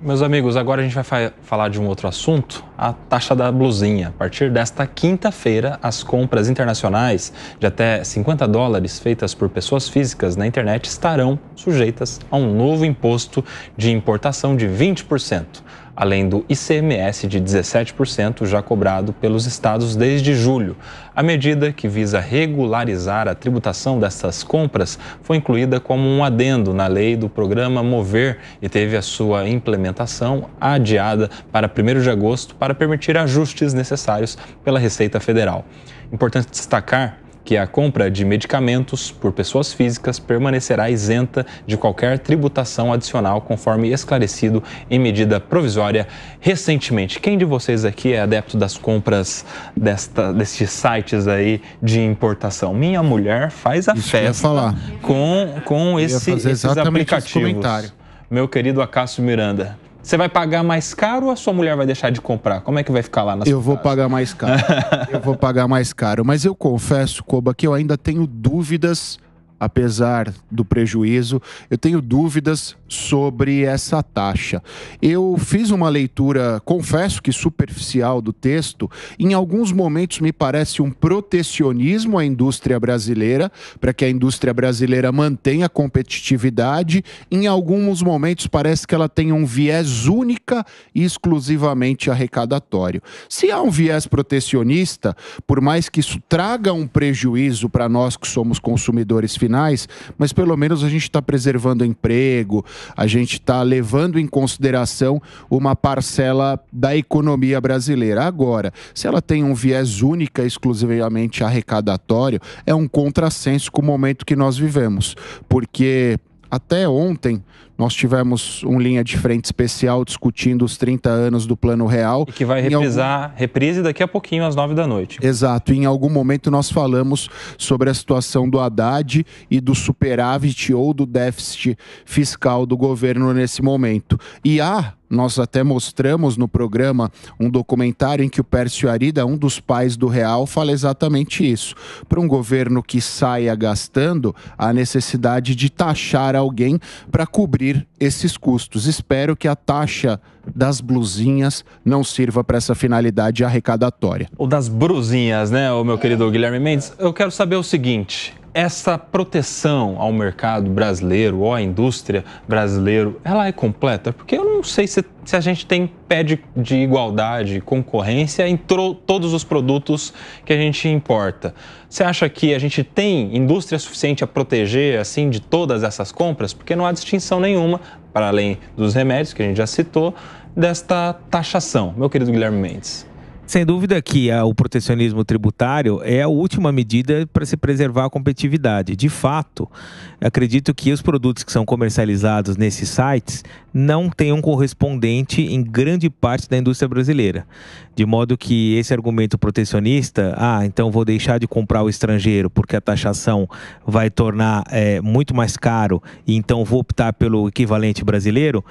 Meus amigos, agora a gente vai fa falar de um outro assunto, a taxa da blusinha. A partir desta quinta-feira, as compras internacionais de até 50 dólares feitas por pessoas físicas na internet estarão sujeitas a um novo imposto de importação de 20% além do ICMS de 17% já cobrado pelos estados desde julho. A medida que visa regularizar a tributação dessas compras foi incluída como um adendo na lei do programa Mover e teve a sua implementação adiada para 1 de agosto para permitir ajustes necessários pela Receita Federal. Importante destacar que a compra de medicamentos por pessoas físicas permanecerá isenta de qualquer tributação adicional, conforme esclarecido em medida provisória recentemente. Quem de vocês aqui é adepto das compras desta, destes sites aí de importação? Minha mulher faz a Isso festa falar. com, com esse, esses aplicativos. Esse meu querido Acácio Miranda. Você vai pagar mais caro ou a sua mulher vai deixar de comprar? Como é que vai ficar lá na sua Eu vou casa? pagar mais caro. eu vou pagar mais caro. Mas eu confesso, Koba, que eu ainda tenho dúvidas apesar do prejuízo, eu tenho dúvidas sobre essa taxa. Eu fiz uma leitura, confesso que superficial do texto, em alguns momentos me parece um protecionismo à indústria brasileira, para que a indústria brasileira mantenha competitividade, em alguns momentos parece que ela tem um viés única e exclusivamente arrecadatório. Se há um viés protecionista, por mais que isso traga um prejuízo para nós que somos consumidores financeiros, mas pelo menos a gente está preservando emprego, a gente está levando em consideração uma parcela da economia brasileira. Agora, se ela tem um viés única, exclusivamente arrecadatório, é um contrassenso com o momento que nós vivemos, porque até ontem nós tivemos um linha de frente especial discutindo os 30 anos do Plano Real. E que vai reprisar, algum... reprise daqui a pouquinho, às 9 da noite. Exato. Em algum momento nós falamos sobre a situação do Haddad e do superávit ou do déficit fiscal do governo nesse momento. E há nós até mostramos no programa um documentário em que o Pércio Arida, um dos pais do Real, fala exatamente isso. Para um governo que saia gastando, há necessidade de taxar alguém para cobrir esses custos. Espero que a taxa das blusinhas não sirva para essa finalidade arrecadatória. Ou das brusinhas, né, o meu querido Guilherme Mendes? Eu quero saber o seguinte: essa proteção ao mercado brasileiro ou à indústria brasileira, ela é completa? Porque eu não sei se, se a gente tem pé de, de igualdade, concorrência em tro, todos os produtos que a gente importa. Você acha que a gente tem indústria suficiente a proteger assim de todas essas compras? Porque não há distinção nenhuma, para além dos remédios que a gente já citou, desta taxação, meu querido Guilherme Mendes. Sem dúvida que o protecionismo tributário é a última medida para se preservar a competitividade. De fato, acredito que os produtos que são comercializados nesses sites não têm um correspondente em grande parte da indústria brasileira. De modo que esse argumento protecionista, ah, então vou deixar de comprar o estrangeiro porque a taxação vai tornar é, muito mais caro e então vou optar pelo equivalente brasileiro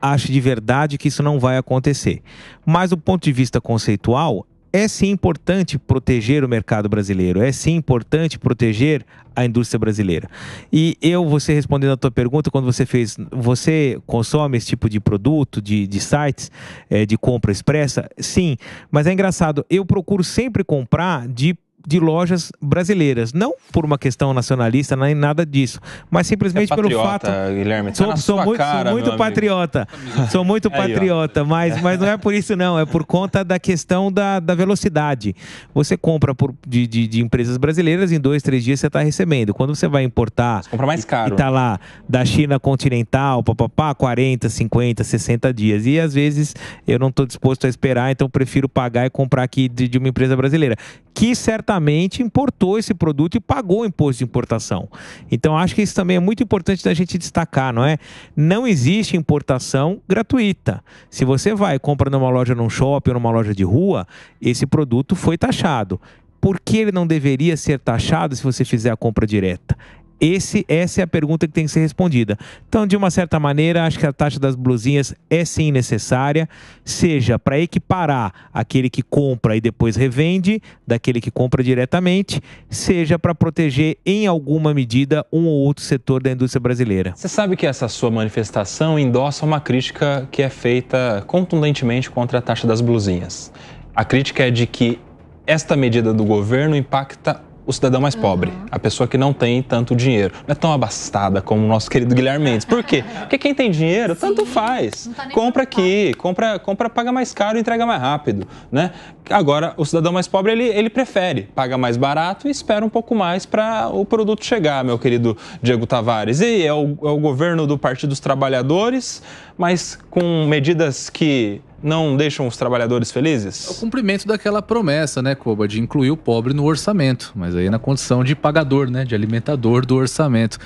acha de verdade que isso não vai acontecer. Mas do ponto de vista conceitual, é sim importante proteger o mercado brasileiro, é sim importante proteger a indústria brasileira. E eu, você respondendo a tua pergunta, quando você fez, você consome esse tipo de produto, de, de sites, é, de compra expressa? Sim, mas é engraçado, eu procuro sempre comprar de de lojas brasileiras. Não por uma questão nacionalista, nem nada disso, mas simplesmente é patriota, pelo fato. Guilherme, tá sou, muito, cara, sou, muito, patriota. Sou muito patriota, Aí, mas, mas não é por isso, não. É por conta da questão da, da velocidade. Você compra por, de, de, de, empresas brasileiras, em dois, três dias você está recebendo. Quando você vai importar. Você compra mais caro. E, tá lá da China continental, papapá, 40, 50, 60 dias. E às vezes eu não estou disposto a esperar, então prefiro pagar e comprar aqui de, de uma empresa brasileira que certamente importou esse produto e pagou o imposto de importação. Então, acho que isso também é muito importante da gente destacar, não é? Não existe importação gratuita. Se você vai e compra numa loja, num shopping ou numa loja de rua, esse produto foi taxado por que ele não deveria ser taxado se você fizer a compra direta? Esse, essa é a pergunta que tem que ser respondida. Então, de uma certa maneira, acho que a taxa das blusinhas é sim necessária, seja para equiparar aquele que compra e depois revende, daquele que compra diretamente, seja para proteger em alguma medida um ou outro setor da indústria brasileira. Você sabe que essa sua manifestação endossa uma crítica que é feita contundentemente contra a taxa das blusinhas. A crítica é de que esta medida do governo impacta o cidadão mais pobre, uhum. a pessoa que não tem tanto dinheiro. Não é tão abastada como o nosso querido Guilherme Mendes. Por quê? Porque quem tem dinheiro, Sim, tanto faz. Tá compra aqui, compra, compra, paga mais caro e entrega mais rápido. Né? Agora, o cidadão mais pobre, ele, ele prefere, paga mais barato e espera um pouco mais para o produto chegar, meu querido Diego Tavares. E é o, é o governo do Partido dos Trabalhadores, mas com medidas que não deixam os trabalhadores felizes? É o cumprimento daquela promessa, né, Coba, de incluir o pobre no orçamento, mas aí é na condição de pagador, né, de alimentador do orçamento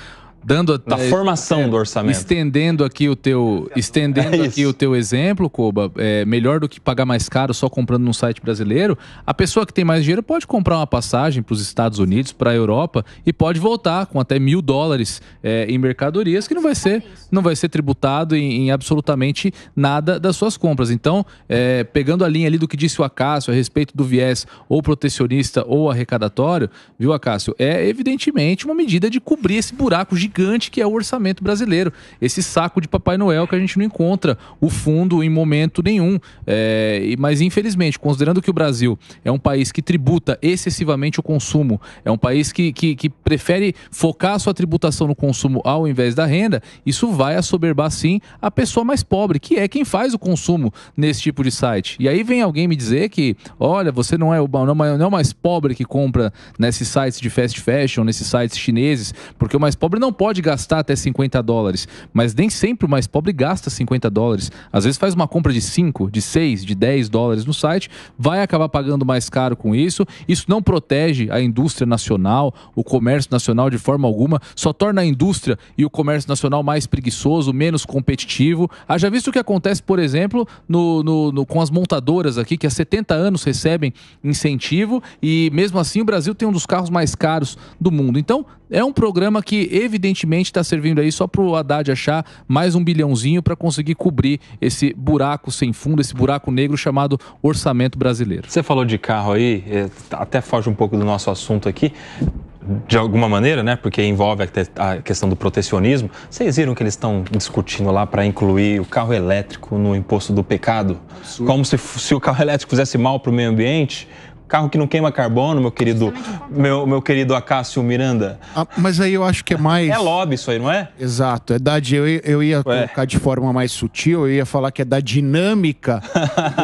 dando da é, formação é, do orçamento. Estendendo aqui o teu, estendendo é aqui o teu exemplo, Coba, é melhor do que pagar mais caro só comprando num site brasileiro. A pessoa que tem mais dinheiro pode comprar uma passagem para os Estados Unidos, para a Europa e pode voltar com até mil dólares é, em mercadorias que não vai ser, não vai ser tributado em, em absolutamente nada das suas compras. Então, é, pegando a linha ali do que disse o Acácio a respeito do viés ou protecionista ou arrecadatório, viu, Acácio? É evidentemente uma medida de cobrir esse buraco gigante gigante que é o orçamento brasileiro. Esse saco de Papai Noel que a gente não encontra o fundo em momento nenhum. É, mas infelizmente, considerando que o Brasil é um país que tributa excessivamente o consumo, é um país que, que, que prefere focar sua tributação no consumo ao invés da renda, isso vai assoberbar sim a pessoa mais pobre, que é quem faz o consumo nesse tipo de site. E aí vem alguém me dizer que, olha, você não é o, não é o é mais pobre que compra nesses sites de fast fashion, nesses sites chineses, porque o mais pobre não pode pode gastar até 50 dólares, mas nem sempre o mais pobre gasta 50 dólares. Às vezes faz uma compra de 5, de 6, de 10 dólares no site, vai acabar pagando mais caro com isso. Isso não protege a indústria nacional, o comércio nacional de forma alguma, só torna a indústria e o comércio nacional mais preguiçoso, menos competitivo. Haja visto o que acontece, por exemplo, no, no, no, com as montadoras aqui, que há 70 anos recebem incentivo e mesmo assim o Brasil tem um dos carros mais caros do mundo. Então, é um programa que, evidentemente, aparentemente está servindo aí só para o Haddad achar mais um bilhãozinho para conseguir cobrir esse buraco sem fundo, esse buraco negro chamado orçamento brasileiro. Você falou de carro aí, é, até foge um pouco do nosso assunto aqui de alguma maneira, né? Porque envolve a questão do protecionismo. Vocês viram que eles estão discutindo lá para incluir o carro elétrico no imposto do pecado? Absurdo. Como se, se o carro elétrico fizesse mal para o meio ambiente, Carro que não queima carbono, meu querido, meu, meu querido Acácio Miranda. Ah, mas aí eu acho que é mais. É lobby isso aí, não é? Exato. É da, eu, eu ia Ué. colocar de forma mais sutil, eu ia falar que é da dinâmica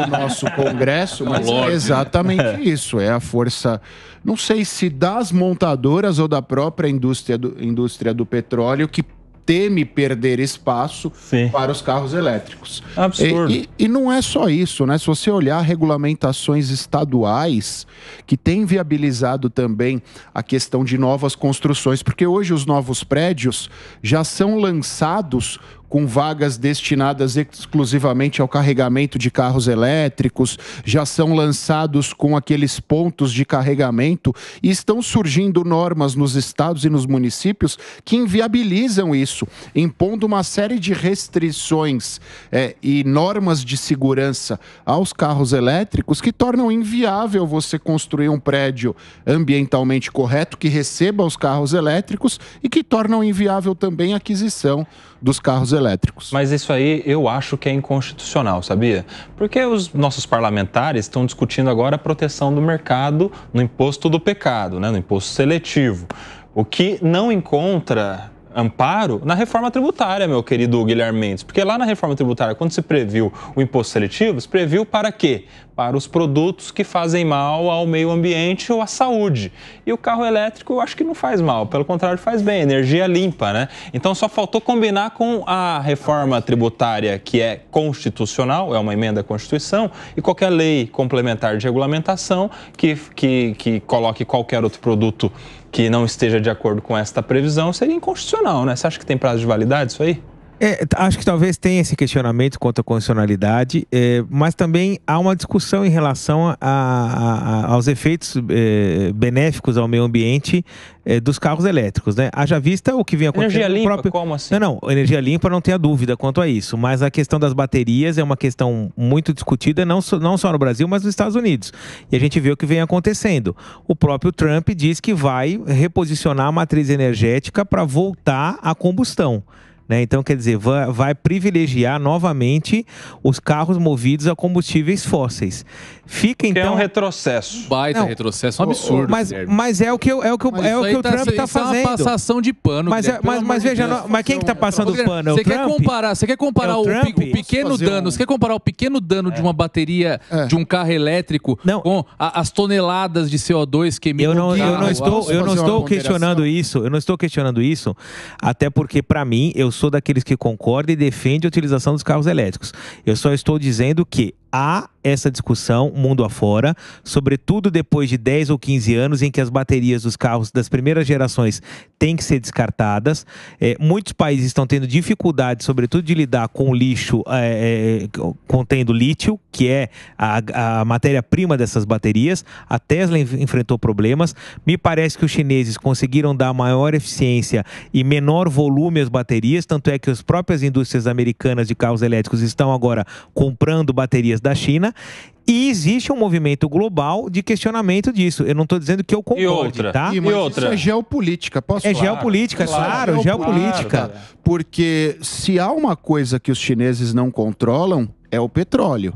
do nosso Congresso, mas é, é exatamente isso. É a força, não sei se das montadoras ou da própria indústria do, indústria do petróleo que teme perder espaço Sim. para os carros elétricos. Absurdo. E, e, e, não é só isso, né? Se você olhar regulamentações estaduais que têm viabilizado também a questão de novas construções, porque hoje os novos prédios já são lançados com vagas destinadas exclusivamente ao carregamento de carros elétricos, já são lançados com aqueles pontos de carregamento e estão surgindo normas nos estados e nos municípios que inviabilizam isso, impondo uma série de restrições é, e normas de segurança aos carros elétricos que tornam inviável você construir um prédio ambientalmente correto que receba os carros elétricos e que tornam inviável também a aquisição dos carros elétricos elétricos. Mas isso aí eu acho que é inconstitucional, sabia? Porque os nossos parlamentares estão discutindo agora a proteção do mercado no imposto do pecado, né? no imposto seletivo. O que não encontra amparo na reforma tributária, meu querido Guilherme Mendes. Porque lá na reforma tributária, quando se previu o imposto seletivo, se previu para quê? Para os produtos que fazem mal ao meio ambiente ou à saúde. E o carro elétrico eu acho que não faz mal, pelo contrário, faz bem, energia limpa, né? Então só faltou combinar com a reforma tributária que é constitucional, é uma emenda à Constituição, e qualquer lei complementar de regulamentação que, que, que coloque qualquer outro produto que não esteja de acordo com esta previsão seria inconstitucional, né? Você acha que tem prazo de validade isso aí? É, acho que talvez tenha esse questionamento quanto à condicionalidade, é, mas também há uma discussão em relação a, a, a, aos efeitos é, benéficos ao meio ambiente é, dos carros elétricos, né? Haja vista o que vem acontecendo. Energia limpa, próprio... como assim? Não, não, energia limpa não tenha dúvida quanto a isso, mas a questão das baterias é uma questão muito discutida, não só, não só no Brasil, mas nos Estados Unidos. E a gente vê o que vem acontecendo. O próprio Trump diz que vai reposicionar a matriz energética para voltar à combustão. Né? Então, quer dizer, vai, vai privilegiar novamente os carros movidos a combustíveis fósseis. Fica então. Que é então um retrocesso. Baita não, retrocesso, um absurdo. Mas, mas é o que, é o, que, é o, que o tá Trump está tá fazendo. É uma passação de pano. Mas, é, mas, mas veja, mas quem que está passando o pano? É o você quer comparar, você quer comparar é o, o, o, pequeno dano? Um... Você quer comparar o pequeno dano é. de uma bateria é. de um carro elétrico não. com a, as toneladas de CO2 que emitem? Eu não, eu não estou, eu não estou questionando isso. Eu não estou questionando isso, até porque para mim eu sou daqueles que concorda e defende a utilização dos carros elétricos. Eu só estou dizendo que há essa discussão mundo afora, sobretudo depois de 10 ou 15 anos em que as baterias dos carros das primeiras gerações têm que ser descartadas. É, muitos países estão tendo dificuldade, sobretudo, de lidar com lixo é, é, contendo lítio, que é a, a matéria-prima dessas baterias. A Tesla enfrentou problemas. Me parece que os chineses conseguiram dar maior eficiência e menor volume às baterias, tanto é que as próprias indústrias americanas de carros elétricos estão agora comprando baterias da China. E existe um movimento global de questionamento disso. Eu não estou dizendo que eu concordo, e outra, tá? E, e outra. Isso é geopolítica, posso é falar? É geopolítica, claro, claro geopolítica. Claro, porque se há uma coisa que os chineses não controlam, é o petróleo.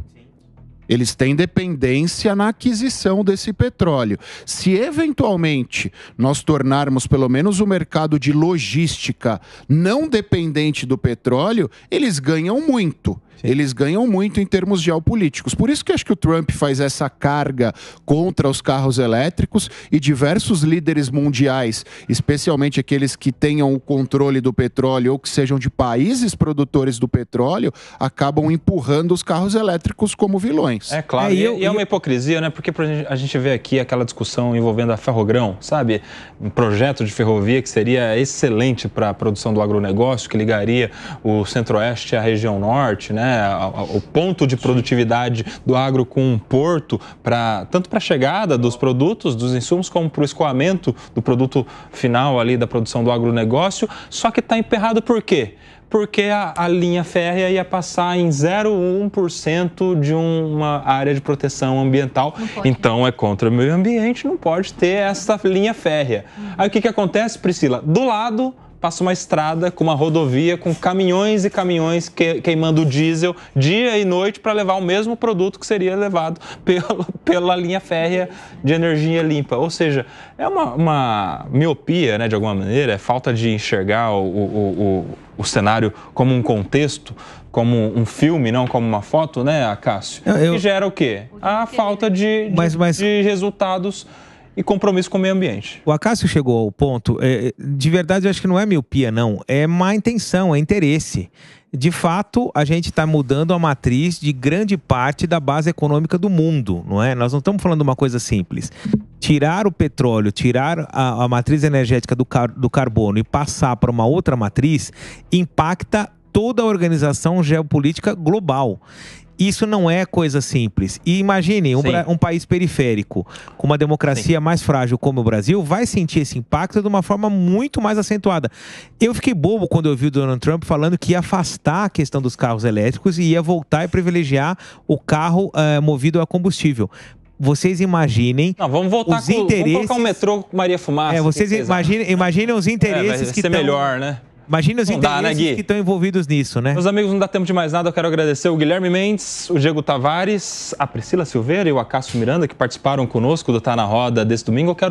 Eles têm dependência na aquisição desse petróleo. Se eventualmente nós tornarmos pelo menos o mercado de logística não dependente do petróleo, eles ganham muito eles ganham muito em termos geopolíticos. Por isso que acho que o Trump faz essa carga contra os carros elétricos e diversos líderes mundiais, especialmente aqueles que tenham o controle do petróleo ou que sejam de países produtores do petróleo, acabam empurrando os carros elétricos como vilões. É claro, é, e, eu, e é uma hipocrisia, né? Porque a gente vê aqui aquela discussão envolvendo a Ferrogrão, sabe? Um projeto de ferrovia que seria excelente para a produção do agronegócio, que ligaria o centro-oeste à região norte, né? né, o ponto de produtividade do agro com um porto, pra, tanto para a chegada dos produtos, dos insumos, como para o escoamento do produto final ali da produção do agronegócio, só que está emperrado por quê? porque a, a, linha férrea ia passar em 0,1% de uma área de proteção ambiental. Então é contra o meio ambiente, não pode ter essa linha férrea. Uhum. Aí o que, que acontece, Priscila? Do lado passa uma estrada com uma rodovia com caminhões e caminhões que, queimando diesel dia e noite para levar o mesmo produto que seria levado pelo, pela linha férrea de energia limpa. Ou seja, é uma, uma miopia, né, de alguma maneira, é falta de enxergar o, o, o o cenário como um contexto, como um filme, não como uma foto, né, Cássio? Eu, eu... Que gera o quê? A falta de, de, mas, mas... de resultados e compromisso com o meio ambiente. O Acácio chegou ao ponto, é, é, de verdade, eu acho que não é miopia, não. É má intenção, é interesse. De fato, a gente está mudando a matriz de grande parte da base econômica do mundo, não é? Nós não estamos falando uma coisa simples. Tirar o petróleo, tirar a, a matriz energética do, car do carbono e passar para uma outra matriz impacta toda a organização geopolítica global. Isso não é coisa simples. E imagine um, um país periférico com uma democracia Sim. mais frágil como o Brasil vai sentir esse impacto de uma forma muito mais acentuada. Eu fiquei bobo quando eu vi o Donald Trump falando que ia afastar a questão dos carros elétricos e ia voltar e privilegiar o carro uh, movido a combustível vocês imaginem. Não, vamos voltar os com, interesses... vamos colocar o um metrô Maria Fumaça. É, vocês imaginem, imaginem os interesses é, vai ser que estão. melhor, né? Imagina os não interesses dá, né, que estão envolvidos nisso, né? Meus amigos, não dá tempo de mais nada. Eu quero agradecer o Guilherme Mendes, o Diego Tavares, a Priscila Silveira e o Acácio Miranda que participaram conosco do Tá na Roda desse domingo. Eu quero